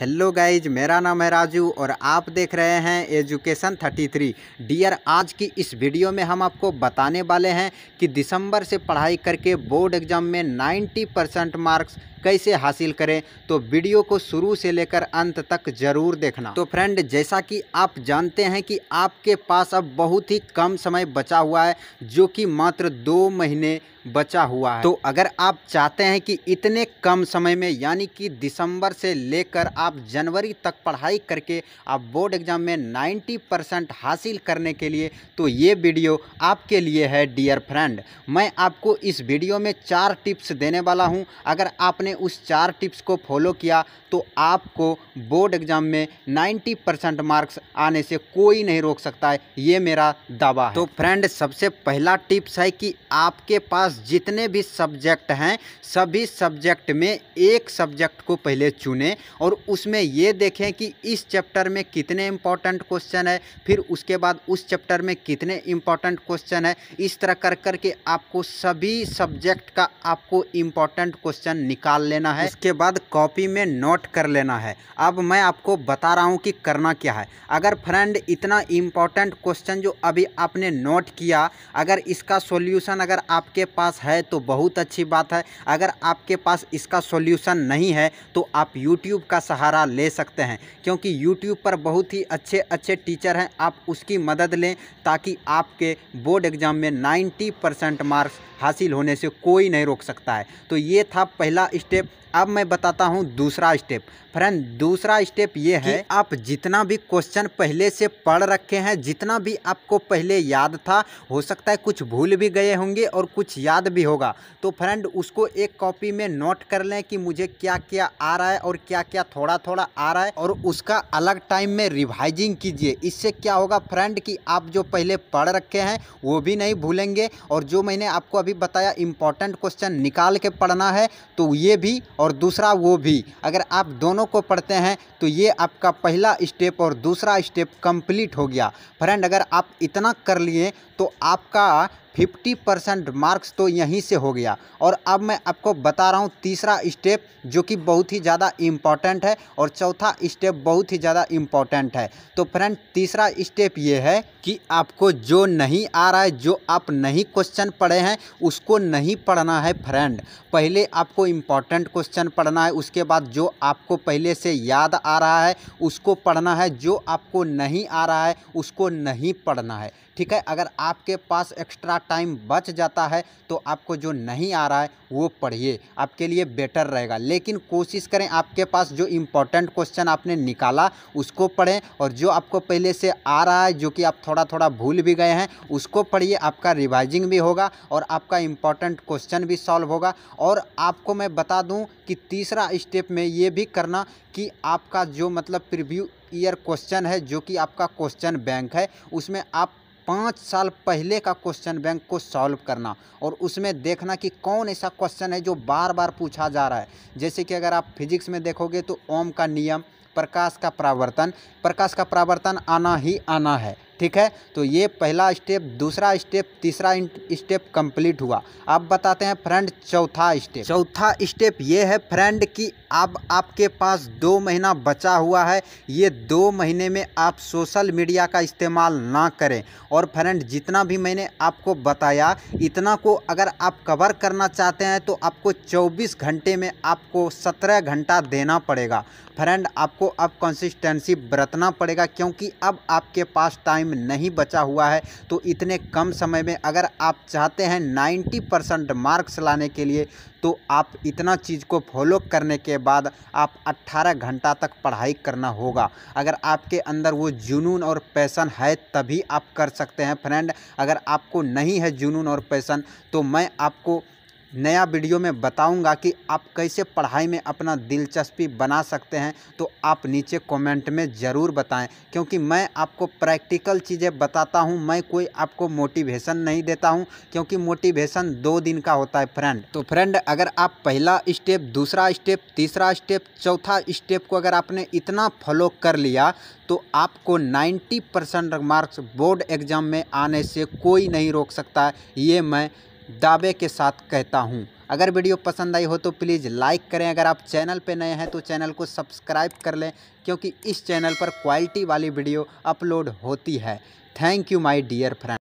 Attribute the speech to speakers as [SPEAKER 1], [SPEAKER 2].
[SPEAKER 1] hello guys मेरा नाम है राजू और आप देख रहे हैं एजुकेशन 33 डियर आज की इस वीडियो में हम आपको बताने वाले हैं कि दिसंबर से पढ़ाई करके बोर्ड एग्ज़ाम में 90 परसेंट मार्क्स कैसे हासिल करें तो वीडियो को शुरू से लेकर अंत तक ज़रूर देखना तो फ्रेंड जैसा कि आप जानते हैं कि आपके पास अब बहुत ही कम समय बचा हुआ है जो कि मात्र दो महीने बचा हुआ है तो अगर आप चाहते हैं कि इतने कम समय में यानी कि दिसंबर से लेकर आप जनवरी तक पढ़ाई करके आप बोर्ड एग्ज़ाम में 90 परसेंट हासिल करने के लिए तो ये वीडियो आपके लिए है डियर फ्रेंड मैं आपको इस वीडियो में चार टिप्स देने वाला हूँ अगर आपने आपने उस चार टिप्स को फॉलो किया तो आपको बोर्ड एग्जाम में 90 परसेंट मार्क्स आने से कोई नहीं रोक सकता है ये मेरा दावा है तो फ्रेंड सबसे पहला टिप्स है कि आपके पास जितने भी सब्जेक्ट हैं सभी सब्जेक्ट में एक सब्जेक्ट को पहले चुने और उसमें ये देखें कि इस चैप्टर में कितने इंपॉर्टेंट क्वेश्चन है फिर उसके बाद उस चैप्टर में कितने इंपॉर्टेंट क्वेश्चन है इस तरह कर करके आपको सभी सब्जेक्ट का आपको इंपॉर्टेंट क्वेश्चन निकाल डाल लेना है उसके बाद कॉपी में नोट कर लेना है अब मैं आपको बता रहा हूँ कि करना क्या है अगर फ्रेंड इतना इम्पॉर्टेंट क्वेश्चन जो अभी आपने नोट किया अगर इसका सॉल्यूशन अगर आपके पास है तो बहुत अच्छी बात है अगर आपके पास इसका सॉल्यूशन नहीं है तो आप यूट्यूब का सहारा ले सकते हैं क्योंकि यूट्यूब पर बहुत ही अच्छे अच्छे टीचर हैं आप उसकी मदद लें ताकि आपके बोर्ड एग्ज़ाम में नाइन्टी परसेंट मार्क्स हासिल होने से कोई नहीं रोक सकता है तो ये था पहला स्टेप अब मैं बताता हूँ दूसरा स्टेप फ्रेंड दूसरा स्टेप ये है कि आप जितना भी क्वेश्चन पहले से पढ़ रखे हैं जितना भी आपको पहले याद था हो सकता है कुछ भूल भी गए होंगे और कुछ याद भी होगा तो फ्रेंड उसको एक कॉपी में नोट कर लें कि मुझे क्या क्या आ रहा है और क्या क्या थोड़ा थोड़ा आ रहा है और उसका अलग टाइम में रिवाइजिंग कीजिए इससे क्या होगा फ्रेंड कि आप जो पहले पढ़ रखे हैं वो भी नहीं भूलेंगे और जो मैंने आपको अभी बताया इम्पोर्टेंट क्वेश्चन निकाल के पढ़ना है तो ये भी और दूसरा वो भी अगर आप दोनों को पढ़ते हैं तो ये आपका पहला स्टेप और दूसरा स्टेप कंप्लीट हो गया फ्रेंड अगर आप इतना कर लिए तो आपका फिफ्टी परसेंट मार्क्स तो यहीं से हो गया और अब मैं आपको बता रहा हूँ तीसरा स्टेप जो कि बहुत ही ज़्यादा इम्पॉर्टेंट है और चौथा स्टेप बहुत ही ज़्यादा इम्पॉर्टेंट है तो फ्रेंड तीसरा स्टेप ये है कि आपको जो नहीं आ रहा है जो आप नहीं क्वेश्चन पढ़े हैं उसको नहीं पढ़ना है फ्रेंड पहले आपको इम्पॉर्टेंट क्वेश्चन पढ़ना है उसके बाद जो आपको पहले से याद आ रहा है उसको पढ़ना है जो आपको नहीं आ रहा है उसको नहीं पढ़ना है ठीक है अगर आपके पास एक्स्ट्रा टाइम बच जाता है तो आपको जो नहीं आ रहा है वो पढ़िए आपके लिए बेटर रहेगा लेकिन कोशिश करें आपके पास जो इम्पोर्टेंट क्वेश्चन आपने निकाला उसको पढ़ें और जो आपको पहले से आ रहा है जो कि आप थोड़ा थोड़ा भूल भी गए हैं उसको पढ़िए आपका रिवाइजिंग भी होगा और आपका इम्पोर्टेंट क्वेश्चन भी सॉल्व होगा और आपको मैं बता दूँ कि तीसरा स्टेप में ये भी करना कि आपका जो मतलब प्रिव्यू ईयर क्वेश्चन है जो कि आपका क्वेश्चन बैंक है उसमें आप पाँच साल पहले का क्वेश्चन बैंक को सॉल्व करना और उसमें देखना कि कौन ऐसा क्वेश्चन है जो बार बार पूछा जा रहा है जैसे कि अगर आप फिजिक्स में देखोगे तो ओम का नियम प्रकाश का प्रावर्तन प्रकाश का प्रावर्तन आना ही आना है ठीक है तो ये पहला स्टेप दूसरा स्टेप तीसरा स्टेप कंप्लीट हुआ अब बताते हैं फ्रेंड चौथा स्टेप चौथा स्टेप ये है फ्रेंड की अब आपके पास दो महीना बचा हुआ है ये दो महीने में आप सोशल मीडिया का इस्तेमाल ना करें और फ्रेंड जितना भी मैंने आपको बताया इतना को अगर आप कवर करना चाहते हैं तो आपको 24 घंटे में आपको 17 घंटा देना पड़ेगा फ्रेंड आपको अब कंसिस्टेंसी बरतना पड़ेगा क्योंकि अब आपके पास टाइम नहीं बचा हुआ है तो इतने कम समय में अगर आप चाहते हैं 90 परसेंट मार्क्स लाने के लिए तो आप इतना चीज़ को फॉलो करने के बाद आप 18 घंटा तक पढ़ाई करना होगा अगर आपके अंदर वो जुनून और पैसन है तभी आप कर सकते हैं फ्रेंड अगर आपको नहीं है जुनून और पैसन तो मैं आपको नया वीडियो में बताऊंगा कि आप कैसे पढ़ाई में अपना दिलचस्पी बना सकते हैं तो आप नीचे कमेंट में ज़रूर बताएं क्योंकि मैं आपको प्रैक्टिकल चीज़ें बताता हूं मैं कोई आपको मोटिवेशन नहीं देता हूं क्योंकि मोटिवेशन दो दिन का होता है फ्रेंड तो फ्रेंड अगर आप पहला स्टेप दूसरा स्टेप तीसरा स्टेप चौथा स्टेप को अगर आपने इतना फॉलो कर लिया तो आपको 90 परसेंट मार्क्स बोर्ड एग्ज़ाम में आने से कोई नहीं रोक सकता ये मैं दावे के साथ कहता हूँ अगर वीडियो पसंद आई हो तो प्लीज़ लाइक करें अगर आप चैनल पर नए हैं तो चैनल को सब्सक्राइब कर लें क्योंकि इस चैनल पर क्वालिटी वाली वीडियो अपलोड होती है thank you my dear friend